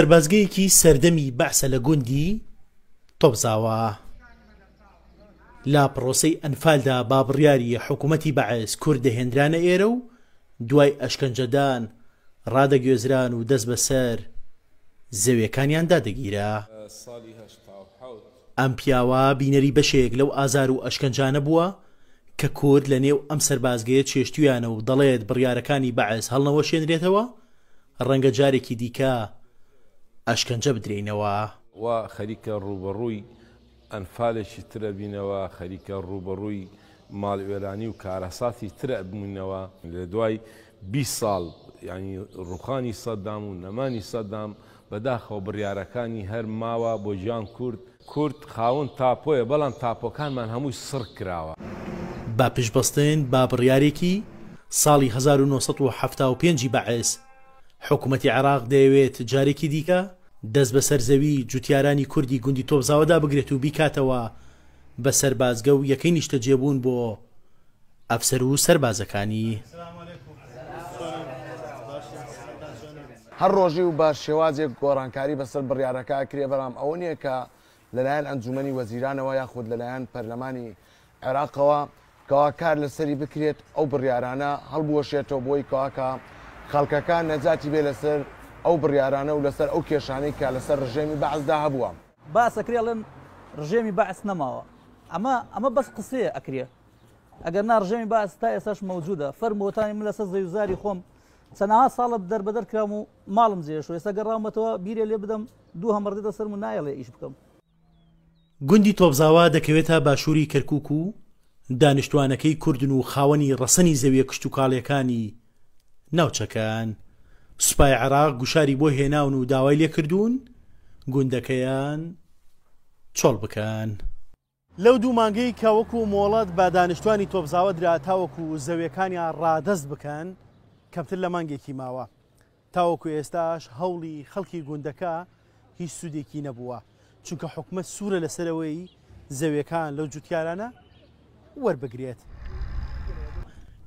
دەربازگەیەکی سەردەمی بەعسە لە گوندی تۆبزاوە لا پرۆسی ئەنفالدا با بڕیاری حکوومەتی بەعس کوور دەهێنرانە ئێرە و دوای ئەشکەنجەدان ڕادەگوێزران و دەست بەسەر زەویەکانیاندا دەگیرە ئەم پیاوە بینەری بەشێک لەو ئازار و ئەشکەنجانە بووە کە کورد لە نێو ئەم سەربازگەیە چێشتویانە و دەڵێت بڕیارەکانی بەعس هەڵنەوە شێنرێتەوە ڕەنگە جارێکی دیکە ئەشکەنجە بدرینەوە و خەریکە ڕوبەڕووی ئەنفالێکی ترە بینەوە خەریکە ڕوبەڕووی ماڵوێرانی و کارەساتی ترە بمونەوە لە دوای بی ساڵ ینی ڕوخانی سەدام و نەمانی سەدام بەداخەوە بڕیارەکانی هەر ماوە بۆ ژیان کورد کورد خاون تاپۆیە بەڵام تاپۆکانمان هەمووی سڕ کراوە با پشبەستێن با بڕیارێکی ساڵی 1970 پێنجی بەعس حکوومەتی عراق دەیەوێت جارێکی دیکە دەست بە سەرزەوی جوتیارانی کوردی گوندی تۆبزاوەدا بگرێت و بیکاتەوە بە سەربازگە و یەکەی نیشتە جێبوون بۆ ئەفسەر و سەربازەکانی هەر ڕۆژی و بە شێوازێک گۆڕانکاری بەسەر بڕیارەکە کرێ بەرام ئەوە نییە کە لەلایەن ئەنجومی وەزیرانەوە یاخود لەلایەن پەرلەمانی عێراقەوە کەوا کار لەسەری بکرێت ئەو بڕیارانە هەڵبوەشێتەوە بۆی کاکە خەڵکەکان نەجاتی بێ لەسەر ئەو بڕیارانە و لەسەر ئەو کێشانەی کە لەسەر ڕژێمی بەعزدا هەبووە باسەکرێڵن ڕژێمی بەعس نەماوە ئەمە ئەمە بەس قسەیە ئەکرێ ئەگەر ناڕژێمی باس تا ئێساش مەوجودە فەرمۆتانی من لەسەر زەویزاری خۆم چەنەها ساڵە دەربەدەر کرام و ماڵم زیێش و ێستا گەڕامەتەوە بیرێ لێ بدەم دوو هەمەردەدە سەرم و نایەڵێ ئیش بکەم گوندی تۆبزاوا دەکەوێتە باشووری کەرکک و دانیشتوانەکەی کوردن و خاوەنی ڕەسەنی زەویە کشتتوکاڵیەکانی ناوچەکان سوپای عراق گوشاری بۆ هێناون و داوای لێکردوون گوندەکەیان چۆڵ بکەن. لەو دوو مانگەی کەوەکو و مۆڵەت بە دانیشتوانی تۆبزاوە دراتاوەکو و زەویەکانیان ڕادەست بکەن کەمتر لە مانگێکی ماوە تاوەکو ئێستاش هەوڵی خەڵکی گوندەکە هیچ سوودێکی نەبووە چونکە حکومە سوورە لەسەرەوەی زەویەکان لەو جوتیارانە وەربگرێت.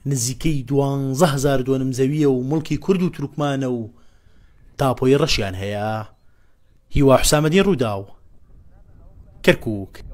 نزیکەی دوهزار دوۆنم زەویە و مڵکی کورد و تروکمانە و تاپۆی ڕەشیان هەیە هیوا حسامەدی ڕووداوە کەرکک